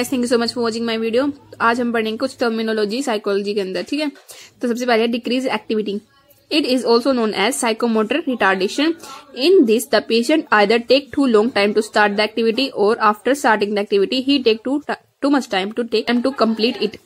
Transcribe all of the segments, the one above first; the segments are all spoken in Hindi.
guys thank you so much for watching my video आज हम पढ़ेंगे कुछ टर्मिनोलॉजी साइकोलॉजी के अंदर ठीक है तो सबसे पहले decrease activity it is also known as psychomotor retardation in this the patient either take too long time to start the activity और after starting the activity he take too too much time to take to complete it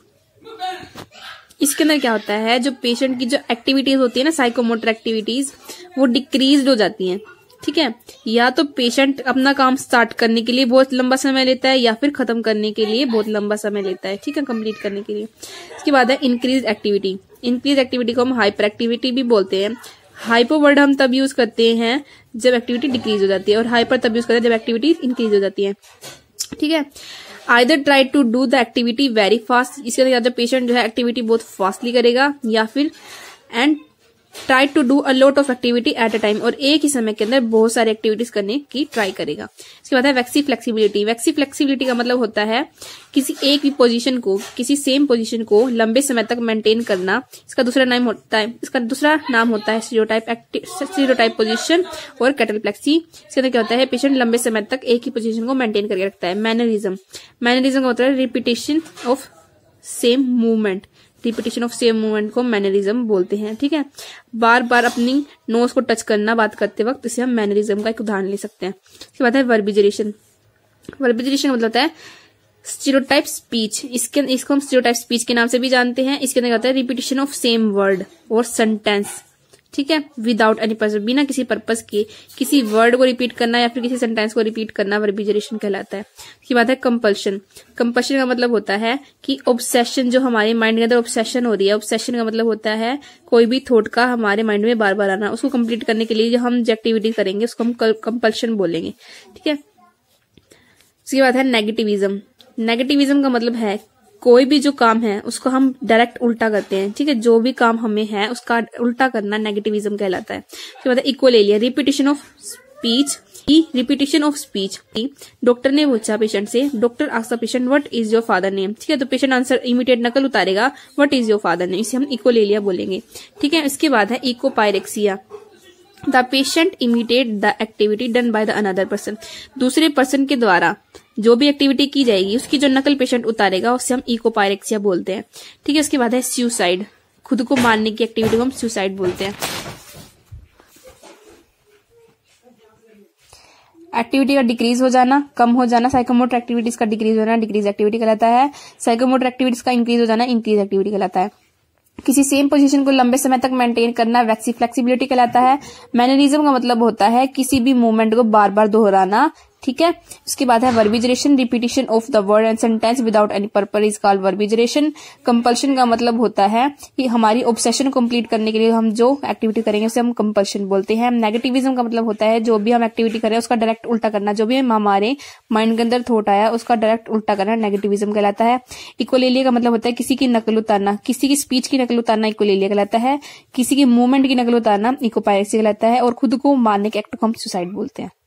इसके अंदर क्या होता है जो पेशेंट की जो एक्टिविटीज होती है ना साइकोमोटर एक्टिविटीज वो डिक्रीज हो जाती है ठीक है या तो पेशेंट अपना काम स्टार्ट करने के लिए बहुत लंबा समय लेता है या फिर खत्म करने के लिए बहुत लंबा समय लेता है ठीक है कंप्लीट करने के लिए इसके बाद है इंक्रीज एक्टिविटी इंक्रीज एक्टिविटी को हम हाइपर एक्टिविटी भी बोलते हैं हाइपो वर्ड हम तब यूज करते हैं जब एक्टिविटी डिक्रीज हो जाती है और हाइपर तब यूज करते हैं जब एक्टिविटी इंक्रीज हो जाती है ठीक है either try to do the activity very fast इसके अंदर पेशेंट तो जो है एक्टिविटी बहुत फास्टली करेगा या फिर and try to do a lot of activity at a time और एक ही समय के अंदर बहुत सारी एक्टिविटीज करने की ट्राई करेगा इसके बाद है वैक्सी फ्लेक्सीबिलिटी वैक्सी फ्लेक्सीबिलिटी का मतलब होता है किसी एक भी पोजिशन को किसी सेम पोजिशन को लंबे समय तक मेंटेन करना इसका दूसरा नाम होता है इसका दूसरा नाम होता है सीरोटाइप पोजिशन और कैटलप्लेक्सी इसके अंदर क्या होता है पेशेंट लंबे समय तक एक ही पोजिशन को मेंटेन करके रखता है मैनरिज्म मैनरिज्म का मतलब repetition of same movement repetition of same movement को मैनरिज्म बोलते हैं ठीक है बार बार अपनी नोज को टच करना बात करते वक्त इसे हम मैनरिज्म का एक उदाहरण ले सकते हैं इसके बाद है वर्बिजरेशन वर्बिजरेशन मतलब है स्टीरोटाइप स्पीच इसके इसको हम स्टीरोटाइप स्पीच के नाम से भी जानते हैं इसके अंदर होता है रिपीटेशन ऑफ सेम वर्ड और सेंटेंस ठीक है विदाउट एनी पर्पज बिना किसी पर्पज के किसी वर्ड को रिपीट करना या फिर किसी सेंटेंस को रिपीट करना वर्बिजरेशन कहलाता है उसकी बात है कंपल्शन कंपल्शन का मतलब होता है कि ऑब्सेशन जो हमारे माइंड के अंदर ऑब्सेशन हो रही है ऑब्सेशन का मतलब होता है कोई भी थॉट का हमारे माइंड में बार बार आना उसको कंप्लीट करने के लिए जो हम जो एक्टिविटी करेंगे उसको हम कंपल्शन बोलेंगे ठीक है उसके बाद है नेगेटिविज्म नेगेटिविज्म का मतलब है कोई भी जो काम है उसको हम डायरेक्ट उल्टा करते हैं ठीक है जो भी काम हमें है उसका उल्टा करना नेगेटिविज्म कहलाता है तो मतलब इक्वल ले लिया रिपीटेशन ऑफ स्पीच ई रिपीटेशन ऑफ स्पीच डॉक्टर ने पूछा पेशेंट से डॉक्टर आज the patient what is your father name ठीक है तो पेशेंट आंसर इमीडिएट नकल उतारेगा what is your father name इसे हम इकोलेलिया बोलेंगे ठीक है इसके बाद है pyrexia the patient imitate the activity done by the another person दूसरे पर्सन के द्वारा जो भी एक्टिविटी की जाएगी उसकी जो नकल पेशेंट उतारेगा उससे हम पायरेक्सिया बोलते हैं ठीक है उसके बाद है सुसाइड खुद को मारने की एक्टिविटी को हम सुसाइड बोलते हैं एक्टिविटी का डिक्रीज हो जाना कम हो जाना साइकोमोटर एक्टिविटीज का डिक्रीज हो जाना डिक्रीज एक्टिविटी कहलाता है साइकोमोटर एक्टिविटीज का इंक्रीज हो जाना इंक्रीज एक्टिविटी कहलाता है किसी सेम पोजीशन को लंबे समय तक मेंटेन करना फ्लेक्सिबिलिटी कहलाता है मैनरिज्म का मतलब होता है किसी भी मूवमेंट को बार बार दोहराना ठीक है उसके बाद है verbigeration repetition of the word and sentence without any purpose is call verbigeration compulsion का मतलब होता है कि हमारी ऑब्सेशन कंप्लीट करने के लिए हम जो एक्टिविटी करेंगे उसे हम कंपल्शन बोलते हैं नेगेटिविज्म का मतलब होता है जो भी हम एक्टिविटी करें उसका डायरेक्ट उल्टा करना जो भी हमारे माइंड के अंदर थोट आया उसका डायरेक्ट उल्टा करना नेगेटिविज्म कहलाता है इकोलेलिया का मतलब होता है किसी की नकल उतारना किसी की स्पीच की नकल उतारना इकोलेलिया कहलाता है किसी की मूवमेंट की नकल उतारना इकोपायरेसी कहलाता है और खुद को मारने के एक्ट को हम सुसाइड बोलते हैं